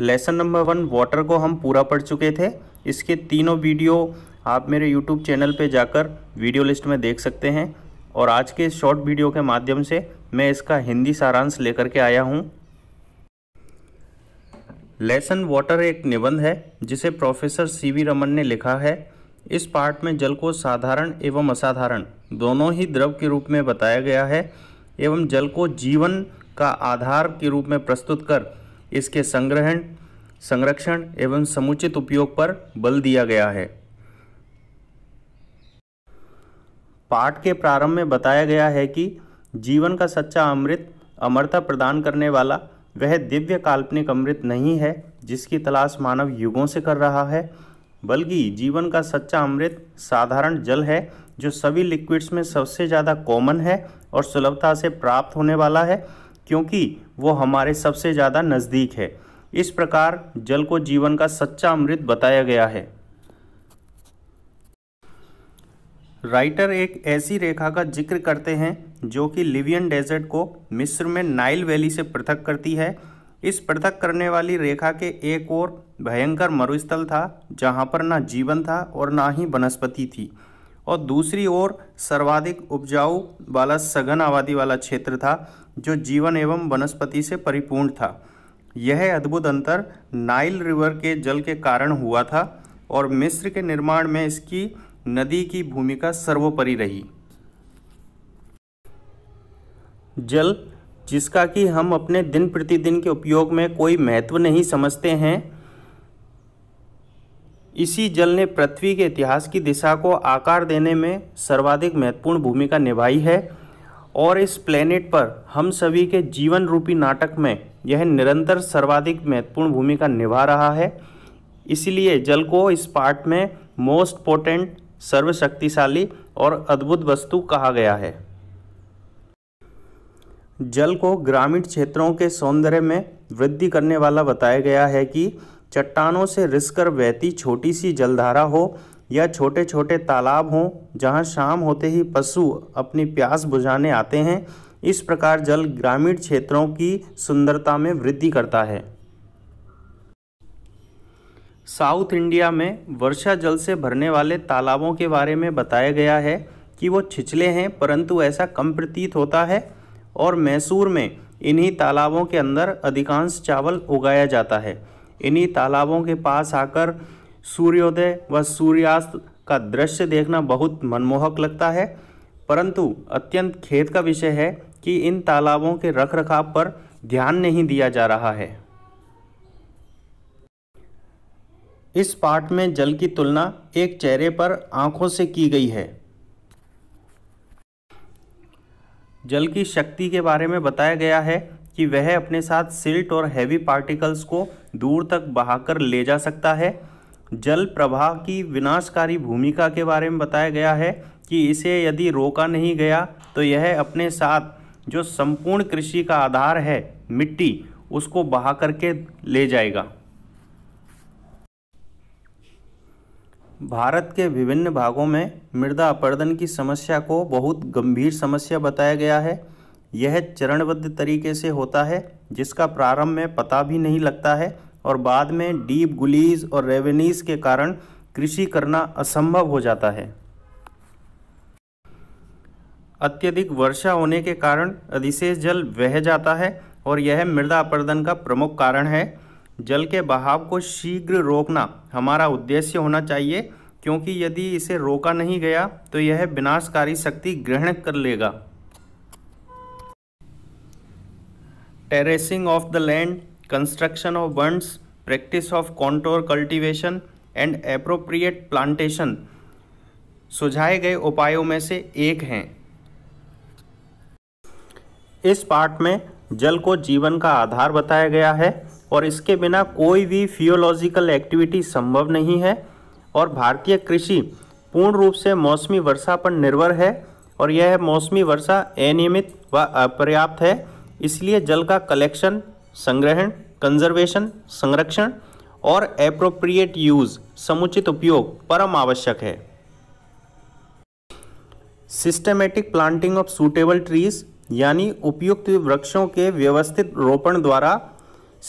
lesson number one water को हम पूरा पढ़ चुके थे इसके तीनों वीडियो आप मेरे यूट्यूब चैनल पे जाकर वीडियो लिस्ट में देख सकते हैं और आज के शॉर्ट वीडियो के माध्यम से मैं इसका हिंदी सारांश लेकर के आया हूँ लेसन वाटर एक निबंध है जिसे प्रोफेसर सी वी रमन ने लिखा है इस पार्ट में जल को साधारण एवं असाधारण दोनों ही द्रव के रूप में बताया गया है एवं जल को जीवन का आधार के रूप में प्रस्तुत कर इसके संग्रहण संरक्षण एवं समुचित उपयोग पर बल दिया गया है पाठ के प्रारंभ में बताया गया है कि जीवन का सच्चा अमृत अमरता प्रदान करने वाला वह दिव्य काल्पनिक अमृत नहीं है जिसकी तलाश मानव युगों से कर रहा है बल्कि जीवन का सच्चा अमृत साधारण जल है जो सभी लिक्विड्स में सबसे ज़्यादा कॉमन है और सुलभता से प्राप्त होने वाला है क्योंकि वो हमारे सबसे ज़्यादा नज़दीक है इस प्रकार जल को जीवन का सच्चा अमृत बताया गया है राइटर एक ऐसी रेखा का जिक्र करते हैं जो कि लिवियन डेजर्ट को मिस्र में नाइल वैली से पृथक करती है इस पृथक करने वाली रेखा के एक और भयंकर मरुस्थल था जहाँ पर ना जीवन था और ना ही वनस्पति थी और दूसरी ओर सर्वाधिक उपजाऊ वाला सघन आबादी वाला क्षेत्र था जो जीवन एवं वनस्पति से परिपूर्ण था यह अद्भुत अंतर नाइल रिवर के जल के कारण हुआ था और मिस्र के निर्माण में इसकी नदी की भूमिका सर्वोपरि रही जल जिसका कि हम अपने दिन प्रतिदिन के उपयोग में कोई महत्व नहीं समझते हैं इसी जल ने पृथ्वी के इतिहास की दिशा को आकार देने में सर्वाधिक महत्वपूर्ण भूमिका निभाई है और इस प्लेनेट पर हम सभी के जीवन रूपी नाटक में यह निरंतर सर्वाधिक महत्वपूर्ण भूमिका निभा रहा है इसलिए जल को इस पार्ट में मोस्ट पोटेंट सर्वशक्तिशाली और अद्भुत वस्तु कहा गया है जल को ग्रामीण क्षेत्रों के सौंदर्य में वृद्धि करने वाला बताया गया है कि चट्टानों से रिसकर बहती छोटी सी जलधारा हो या छोटे छोटे तालाब हों जहाँ शाम होते ही पशु अपनी प्यास बुझाने आते हैं इस प्रकार जल ग्रामीण क्षेत्रों की सुंदरता में वृद्धि करता है साउथ इंडिया में वर्षा जल से भरने वाले तालाबों के बारे में बताया गया है कि वो छिछले हैं परंतु ऐसा कम प्रतीत होता है और मैसूर में इन्हीं तालाबों के अंदर अधिकांश चावल उगाया जाता है इन्हीं तालाबों के पास आकर सूर्योदय व सूर्यास्त का दृश्य देखना बहुत मनमोहक लगता है परंतु अत्यंत खेद का विषय है कि इन तालाबों के रखरखाव पर ध्यान नहीं दिया जा रहा है इस पाठ में जल की तुलना एक चेहरे पर आंखों से की गई है जल की शक्ति के बारे में बताया गया है कि वह अपने साथ सिल्ट और हैवी पार्टिकल्स को दूर तक बहाकर ले जा सकता है जल प्रवाह की विनाशकारी भूमिका के बारे में बताया गया है कि इसे यदि रोका नहीं गया तो यह अपने साथ जो संपूर्ण कृषि का आधार है मिट्टी उसको बहा करके ले जाएगा भारत के विभिन्न भागों में मृदा अपरदन की समस्या को बहुत गंभीर समस्या बताया गया है यह चरणबद्ध तरीके से होता है जिसका प्रारंभ में पता भी नहीं लगता है और बाद में डीप गुलीज और रेवेनीज के कारण कृषि करना असंभव हो जाता है अत्यधिक वर्षा होने के कारण अधिशेष जल बह जाता है और यह मृदा अपर्दन का प्रमुख कारण है जल के बहाव को शीघ्र रोकना हमारा उद्देश्य होना चाहिए क्योंकि यदि इसे रोका नहीं गया तो यह विनाशकारी शक्ति ग्रहण कर लेगा terracing of the land, construction of bunds, practice of contour cultivation and appropriate plantation सुझाए गए उपायों में से एक हैं इस पार्ट में जल को जीवन का आधार बताया गया है और इसके बिना कोई भी फियोलॉजिकल एक्टिविटी संभव नहीं है और भारतीय कृषि पूर्ण रूप से मौसमी वर्षा पर निर्भर है और यह मौसमी वर्षा अनियमित व अपर्याप्त है इसलिए जल का कलेक्शन संग्रहण कंजर्वेशन संरक्षण और एप्रोप्रिएट यूज समुचित उपयोग परम आवश्यक है systematic planting of suitable trees यानी उपयुक्त वृक्षों के व्यवस्थित रोपण द्वारा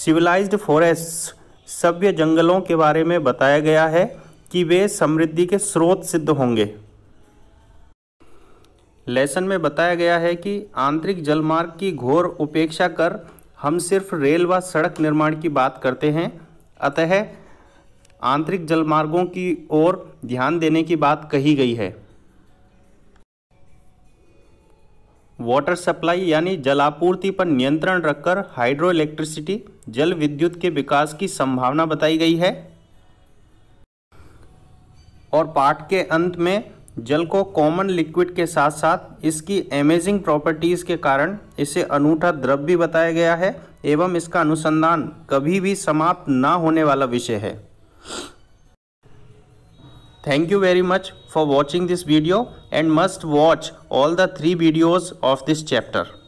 सिविलाइज्ड फॉरेस्ट सभ्य जंगलों के बारे में बताया गया है कि वे समृद्धि के स्रोत सिद्ध होंगे लेसन में बताया गया है कि आंतरिक जलमार्ग की घोर उपेक्षा कर हम सिर्फ रेल व सड़क निर्माण की बात करते हैं अतः आंतरिक जलमार्गों की ओर ध्यान देने की बात कही गई है वाटर सप्लाई यानी जलापूर्ति पर नियंत्रण रखकर हाइड्रो इलेक्ट्रिसिटी जल विद्युत के विकास की संभावना बताई गई है और पाठ के अंत में जल को कॉमन लिक्विड के साथ साथ इसकी अमेजिंग प्रॉपर्टीज़ के कारण इसे अनूठा द्रव भी बताया गया है एवं इसका अनुसंधान कभी भी समाप्त ना होने वाला विषय है thank you very much for watching this video and must watch all the three videos of this chapter